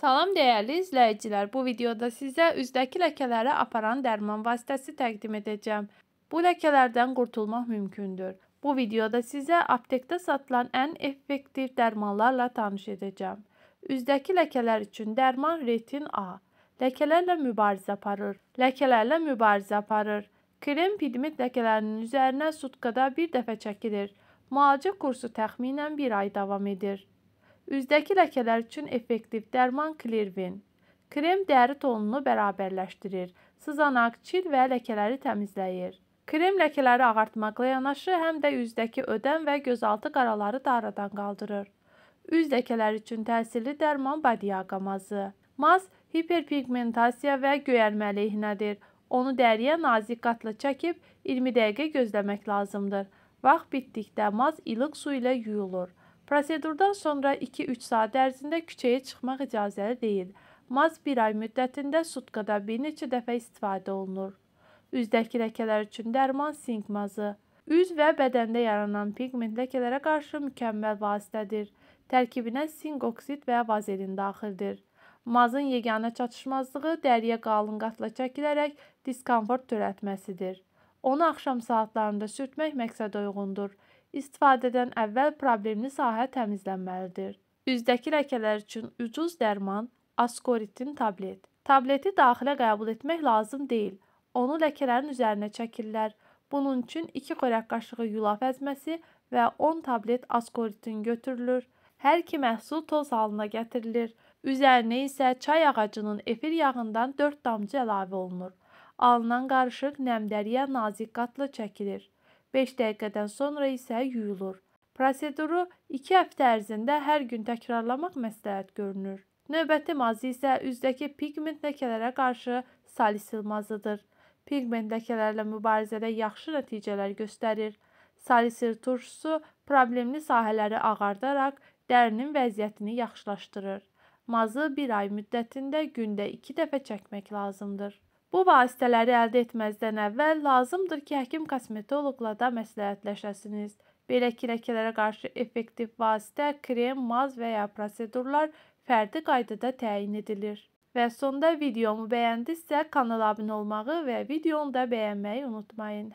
Salam dəyərli izləyicilər. Bu videoda sizə üzdəki ləkələrə aparan dərman vasitəsi təqdim edəcəm. Bu ləkələrdən qurtulmaq mümkündür. Bu videoda sizə aptekdə satılan ən effektiv dərmanlarla tanış edəcəm. Üzdəki ləkələr üçün dərman Retin A ləkələrlə mübarizə aparır. Ləkələrlə mübarizə aparır. Krem pigment ləkələrinin üzərinə sutkada bir dəfə çəkilir. Müalicə kursu təxminən 1 ay davam edir. Üzdəki ləkələr üçün effektiv dərman Clearvin. Krem dəri tonunu bərabərləşdirir, sızanaq, çil və ləkələri təmizləyir. Krem ləkələri ağartmaqla yanaşı, həm də üzdəki ödəm və gözaltı qaraları da aradan qaldırır. Üz ləkələri üçün təsirli dərman badiaqamazı. Maz hiperpigmentasiya və göyərmə lehinədir. Onu dəriyə nazik qatla çəkib 20 dəqiqə gözləmək lazımdır. Vaxt bitdikdə maz ilıq su ilə yuyulur. Prosedurdan sonra 2-3 saat ərzində küçəyə çıxmaq icazəli deyil. Maz 1 ay müddətində sutkada bir neçə dəfə istifadə olunur. Üzdəki ləkələr üçün dərman sink mazı. Üz və bədəndə yaranan pigment ləkələrə qarşı mükəmməl vasitədir. Tərkibinə sink oksid və vazelin daxildir. Mazın yeganə çatışmazlığı dəriyə qalın qatla çəkilərək diskomfort törətməsidir. Onu axşam saatlarında sürtmək məqsəd uyğundur istifadədən əvvəl problemli sahə təmizlənməlidir. Üzdəki ləkələr üçün ucuz dərman Askoritin tablet. Tableti daxilə qəbul etmək lazım deyil. Onu ləkələrin üzərinə çəkirlər. Bunun üçün 2 xörək qaşığı yulaf əzməsi və 10 tablet askoritin götürülür. Hər iki məhsul toz halına gətirilir. Üzərinə isə çay ağacının efir yağından 4 damcı əlavə olunur. Alınan qarışıq nəmdəriyə nazik qatlı çəkilir. 5 dəqiqədən sonra isə yuyulur. Proseduru 2 həftə ərzində hər gün təkrarlamaq məsləhət görünür. Növbəti mazi isə üzdəki pigment ləkələrə qarşı salisil mazıdır. Pigment ləkələrlə mübarizədə yaxşı nəticələr göstərir. Salisil turşusu problemli sahələri ağardaraq dərinin vəziyyətini yaxşılaşdırır. Mazı 1 ay müddətində gündə 2 dəfə çəkmək lazımdır. Bu vasitələri əldə etməzdən əvvəl lazımdır ki, həkim kosmetoloqla da məsləhətləşəsiniz. Belə ki, ləkələrə qarşı effektiv vasitə, krem, maz və ya prosedurlar fərdi qaydada təyin edilir. Və sonda videomu bəyəndinizsə, kanala abunə olmağı və videonu da bəyənməyi unutmayın.